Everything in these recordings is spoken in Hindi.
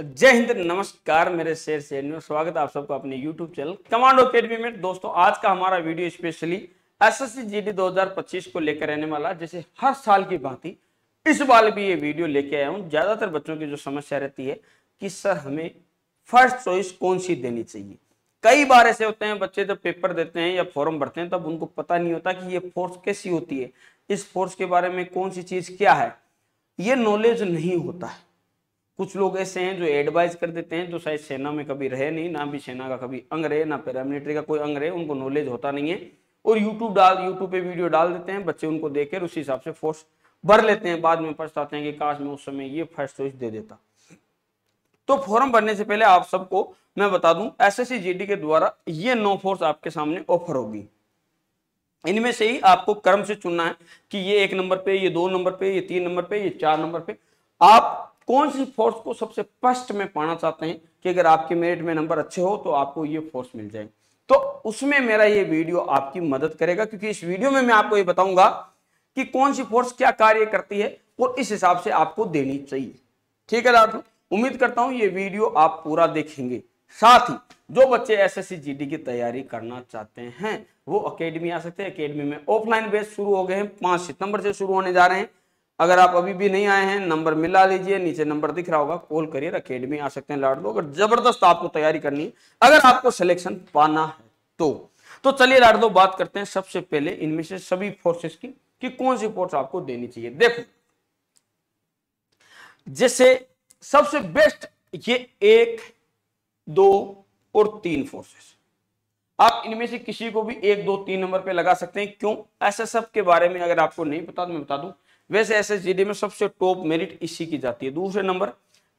जय हिंद नमस्कार मेरे शेर शेर में स्वागत है आप सबको अपने YouTube चैनल कमांडो अकेडमी में दोस्तों आज का हमारा video specially S S C को लेकर रहने वाला जैसे हर साल की भांति इस बार भी ये वीडियो लेके आया हूँ ज्यादातर बच्चों की जो समस्या रहती है कि सर हमें फर्स्ट चॉइस कौन सी देनी चाहिए कई बार ऐसे होते हैं बच्चे जब पेपर देते हैं या फॉर्म भरते हैं तब उनको पता नहीं होता कि ये फोर्स कैसी होती है इस फोर्स के बारे में कौन सी चीज क्या है ये नॉलेज नहीं होता है कुछ लोग ऐसे हैं जो एडवाइज कर देते हैं जो शायद सेना में कभी रहे नहीं ना भी सेना का कभी अंग रहे ना पैरामिलिट्री का कोई अंग रहे उनको नॉलेज होता नहीं है और यूट्यूब डाल यूट्यूब पे वीडियो डाल देते हैं बच्चे उनको देख कर उसी हिसाब से फोर्स भर लेते हैं बाद में पछताते हैं कि काश में उस समय ये फर्स्ट चॉइस दे देता तो फॉर्म भरने से पहले आप सबको मैं बता दूं एस जीडी के द्वारा ये नो फोर्स आपके सामने ऑफर होगी इनमें से ही आपको क्रम से चुनना है कि ये एक नंबर पे ये दो नंबर पे ये तीन नंबर पे ये चार नंबर पे आप कौन सी फोर्स को सबसे फर्स्ट में पाना चाहते हैं कि अगर आपके मेरिट में नंबर अच्छे हो तो आपको ये फोर्स मिल जाए तो उसमें मेरा ये वीडियो आपकी मदद करेगा क्योंकि इस वीडियो में मैं आपको ये बताऊंगा कि कौन सी फोर्स क्या कार्य करती है और इस हिसाब से आपको देनी चाहिए ठीक है साथियों उम्मीद करता हूं ये वीडियो आप पूरा देखेंगे साथ ही जो बच्चे एसएससी जीडी की तैयारी करना चाहते हैं वो अकेडमी आ सकते हैं अकेडमी में ऑफलाइन बेस शुरू हो गए हैं पांच सितंबर से शुरू होने जा रहे हैं अगर आप अभी भी नहीं आए हैं नंबर मिला लीजिए नीचे नंबर दिख रहा होगा कॉल करियर अकेडमी आ सकते हैं लाडलो अगर जबरदस्त आपको तैयारी करनी है अगर आपको सिलेक्शन पाना है तो तो चलिए लाडलो बात करते हैं सबसे पहले इनमें से सभी फोर्सेस की कि कौन सी फोर्स आपको देनी चाहिए देखो जैसे सबसे बेस्ट ये एक दो और तीन फोर्सेस आप इनमें से किसी को भी एक दो तीन नंबर पे लगा सकते हैं क्यों एसएसएफ के बारे में अगर आपको नहीं पता तो मैं बता दूं वैसे एसएसजीडी में सबसे टॉप मेरिट इसी की जाती है दूसरे नंबर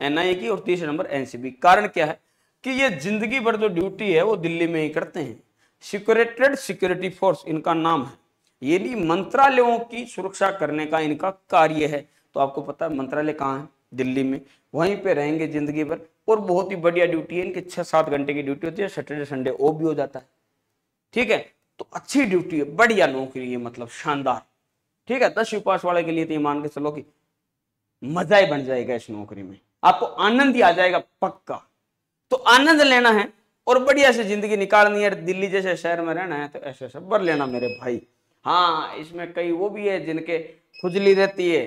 एनआईए की और तीसरे नंबर एनसीबी कारण क्या है कि ये जिंदगी भर जो ड्यूटी है वो दिल्ली में ही करते हैं सिक्योरेटेड सिक्योरिटी फोर्स इनका नाम है यदि मंत्रालयों की सुरक्षा करने का इनका कार्य है तो आपको पता है मंत्रालय कहाँ है दिल्ली में वहीं पे रहेंगे जिंदगी भर और बहुत ही बढ़िया ड्यूटी है इनके छह सात घंटे की ड्यूटी होती है सैटरडे संडे ओ भी हो जाता है ठीक है तो अच्छी ड्यूटी है बढ़िया नौकरी है मतलब शानदार ठीक है दस उपास वाले के लिए तो मान के चलो कि मजा ही बन जाएगा इस नौकरी में आपको आनंद ही आ जाएगा पक्का तो आनंद लेना है और बढ़िया से जिंदगी निकालनी है दिल्ली जैसे शहर में रहना है तो ऐसे सब्र लेना मेरे भाई हाँ इसमें कई वो भी है जिनके खुजली रहती है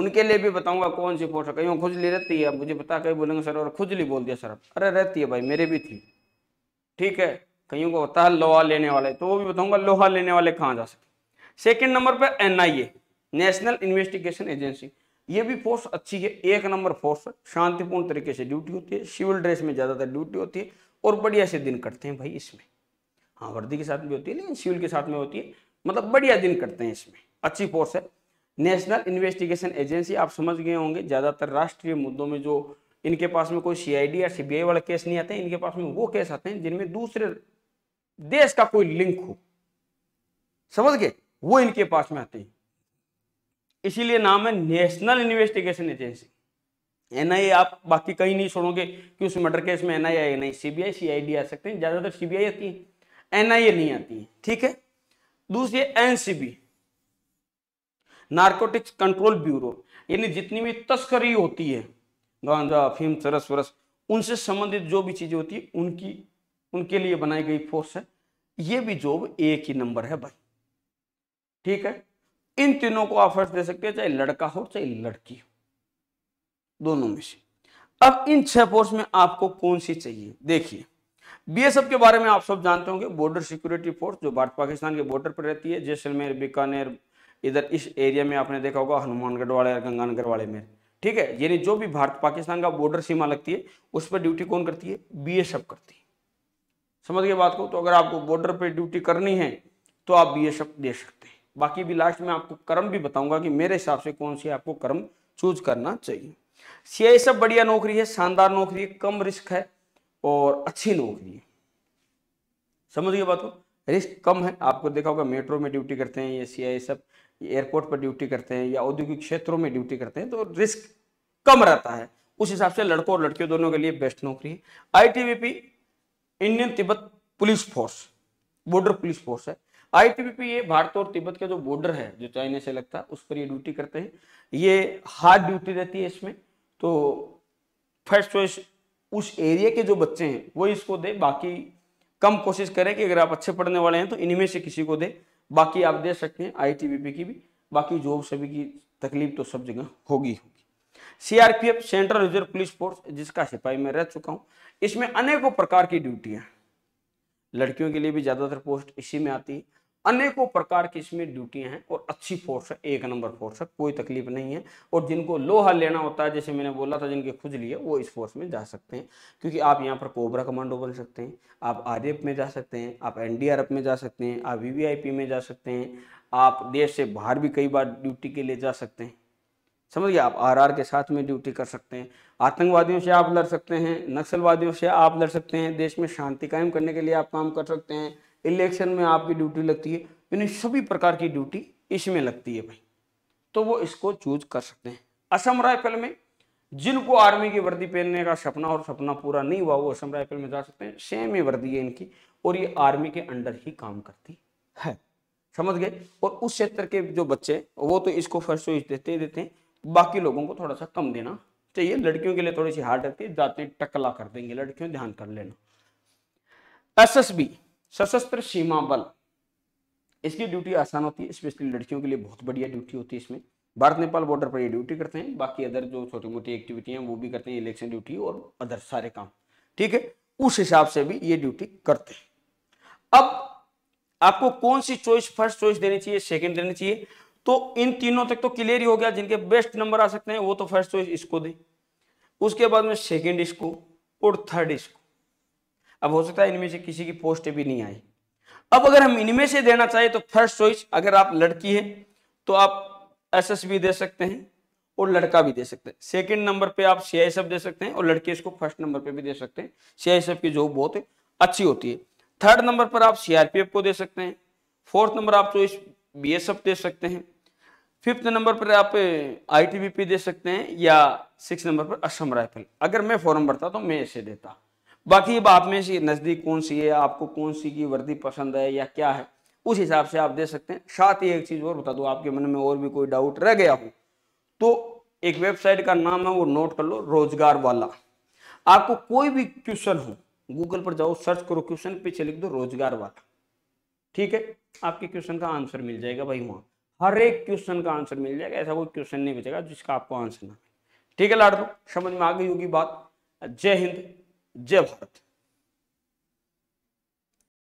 उनके लिए भी बताऊंगा कौन सी पोस्ट कहीं खुजली रहती है मुझे बता कहीं बोलेंगे सर और खुजली बोल दिया सर अरे रहती है भाई मेरे भी थी ठीक है कहीं को होता है लोहा लेने वाले तो वो भी बताऊंगा लोहा लेने वाले कहाँ जा सकते सेकेंड नंबर पर एनआईए नेशनल इन्वेस्टिगेशन एजेंसी ये भी फोर्स अच्छी है एक नंबर फोर्स शांतिपूर्ण तरीके से ड्यूटी होती है सिविल ड्रेस में ज़्यादातर ड्यूटी होती है और बढ़िया से दिन कटते हैं भाई इसमें हाँ वर्दी के साथ भी होती है लेकिन सिविल के साथ में होती है मतलब बढ़िया दिन कटते हैं इसमें अच्छी फोर्स है नेशनल इन्वेस्टिगेशन एजेंसी आप समझ गए होंगे ज़्यादातर राष्ट्रीय मुद्दों में जो इनके पास में कोई सीआईडी या सीबीआई वाला केस नहीं आते इनके पास में वो केस आते हैं जिनमें दूसरे देश का कोई लिंक हो समझ गए वो इनके पास में आती है इसीलिए नाम है नेशनल इन्वेस्टिगेशन एजेंसी एनआईए आप बाकी कहीं नहीं सुनोगे कि उस मर्डर केस में एनआईए नहीं सीबीआई सीआईडी आ सकते हैं ज्यादातर सीबीआई आती है एनआईए नहीं आती है ठीक है दूसरी एनसीबी नार्कोटिक्स कंट्रोल ब्यूरो यानी जितनी भी तस्करी होती है गांजा अफीम सरस वरस उनसे संबंधित जो भी चीजें होती है उनकी उनके लिए बनाई गई फोर्स है ये भी जॉब एक ही नंबर है भाई ठीक है इन तीनों को ऑफर्स दे सकते हैं चाहे लड़का हो चाहे लड़की हो दोनों में से अब इन छह पोस्ट में आपको कौन सी चाहिए देखिए बीएसएफ के बारे में आप सब जानते होंगे बॉर्डर सिक्योरिटी फोर्स जो भारत पाकिस्तान के बॉर्डर पर रहती है जैसलमेर बीकानेर इधर इस एरिया में आपने देखा होगा हनुमानगढ़ वाले और गंगानगर वाले में ठीक है यानी जो भी भारत पाकिस्तान का बॉर्डर सीमा लगती है उस पर ड्यूटी कौन करती है बीएसएफ करती है समझ गए बात को तो अगर आपको बॉर्डर पर ड्यूटी करनी है तो आप बीएसएफ दे सकते हैं बाकी भी लास्ट में आपको कर्म भी बताऊंगा कि मेरे हिसाब से कौन सी आपको कर्म चूज करना चाहिए सीआई सब बढ़िया नौकरी है शानदार नौकरी है कम रिस्क है और अच्छी नौकरी है समझ गए बात हो रिस्क कम है आपको देखा होगा मेट्रो में ड्यूटी करते हैं ये सीआई सब एयरपोर्ट पर ड्यूटी करते हैं या औद्योगिक क्षेत्रों में ड्यूटी करते हैं तो रिस्क कम रहता है उस हिसाब से लड़कों और लड़कियों दोनों के लिए बेस्ट नौकरी है ITBP Indian Tibet police force border police force है आईटीबीपी ये भारत और तिब्बत का जो बॉर्डर है जो चाइना से लगता है उस पर ये ड्यूटी करते हैं ये हार्ड ड्यूटी रहती है इसमें तो फर्स्ट चॉइस उस एरिया के जो बच्चे हैं वो इसको दे बाकी कम कोशिश करें कि अगर आप अच्छे पढ़ने वाले हैं तो इनमें से किसी को दे बाकी आप दे सकते हैं आईटीबीपी की भी बाकी जॉब सभी की तकलीफ तो सब जगह होगी होगी CRPF central reserve police force जिसका सिपाही मैं रह चुका हूं इसमें अनेकों प्रकार की ड्यूटियां लड़कियों के लिए भी ज़्यादातर पोस्ट इसी में आती है अनेकों प्रकार की इसमें ड्यूटियां हैं और अच्छी फोर्स है एक नंबर फोर्स है कोई तकलीफ नहीं है और जिनको लोहा लेना होता है जैसे मैंने बोला था जिनके खुज लिए वो इस फोर्स में जा सकते हैं क्योंकि आप यहाँ पर कोबरा कमांडो बन सकते हैं आप आर में जा सकते हैं आप एन में जा सकते हैं आप वी में जा सकते हैं आप देश से बाहर भी कई बार ड्यूटी के लिए जा सकते हैं समझ गए आप आरआर के साथ में ड्यूटी कर सकते हैं आतंकवादियों से आप लड़ सकते हैं नक्सलवादियों से आप लड़ सकते हैं देश में शांति कायम करने के लिए आप काम कर सकते हैं इलेक्शन में आपकी ड्यूटी लगती है यानी सभी प्रकार की ड्यूटी इसमें लगती है भाई तो वो इसको चूज कर सकते हैं असम राइफल में जिनको आर्मी की वर्दी पहनने का सपना और सपना पूरा नहीं हुआ वो असम राइफल में जा सकते हैं सेम ही वर्दी है इनकी और ये आर्मी के अंडर ही काम करती है समझ गए और उस क्षेत्र के जो बच्चे वो तो इसको फर्स्ट चॉइस देते ही देते हैं बाकी लोगों को थोड़ा सा कम देना चाहिए लड़कियों के लिए थोड़ी सी हार्ड रहती है जाते टकला कर देंगे लड़कियों ध्यान कर लेना एस एस बी सशस्त्र सीमा बल इसकी ड्यूटी आसान होती है स्पेशली लड़कियों के लिए बहुत बढ़िया ड्यूटी होती है इसमें भारत नेपाल बॉर्डर पर ये ड्यूटी करते हैं बाकी अदर जो छोटी मोटी एक्टिविटी हैं वो भी करते हैं इलेक्शन ड्यूटी और अदर सारे काम ठीक है उस हिसाब से भी ये ड्यूटी करते हैं अब आपको कौन सी चॉइस फर्स्ट चॉइस देनी चाहिए सेकेंड देनी चाहिए तो इन तीनों तक तो क्लियर ही हो गया जिनके बेस्ट नंबर आ सकते हैं वो तो फर्स्ट चॉइस इसको दे उसके बाद में सेकेंड इसको और थर्ड इसको अब हो सकता है इनमें से किसी की पोस्ट भी नहीं आई अब अगर हम इनमें से देना चाहें तो फर्स्ट चॉइस अगर आप लड़की है तो आप एस भी दे सकते हैं और लड़का भी दे सकते हैं सेकंड नंबर पे आप सी दे सकते हैं और लड़के इसको फर्स्ट नंबर पे भी दे सकते हैं सी की जॉब बहुत अच्छी होती है थर्ड नंबर पर आप सीआरपीएफ को दे सकते हैं फोर्थ नंबर आप चॉइस बी दे सकते हैं फिफ्थ नंबर पर आप आई दे सकते हैं या सिक्स नंबर पर असम राइफल अगर मैं फॉर्म भरता तो मैं ऐसे देता बाकी अब आप में से नज़दीक कौन सी है आपको कौन सी की वर्दी पसंद है या क्या है उस हिसाब से आप दे सकते हैं साथ ही एक चीज़ और बता दो आपके मन में और भी कोई डाउट रह गया हो तो एक वेबसाइट का नाम है वो नोट कर लो रोजगार वाला आपको कोई भी क्वेश्चन हो गूगल पर जाओ सर्च करो क्वेश्चन पीछे लिख दो रोजगार वाला ठीक है आपके क्वेश्चन का आंसर मिल जाएगा भाई वहां हर एक क्वेश्चन का आंसर मिल जाएगा ऐसा कोई क्वेश्चन नहीं बचेगा जिसका आपको आंसर ना ठीक है लाड दो समझ में आ गई होगी बात जय हिंद जय भारत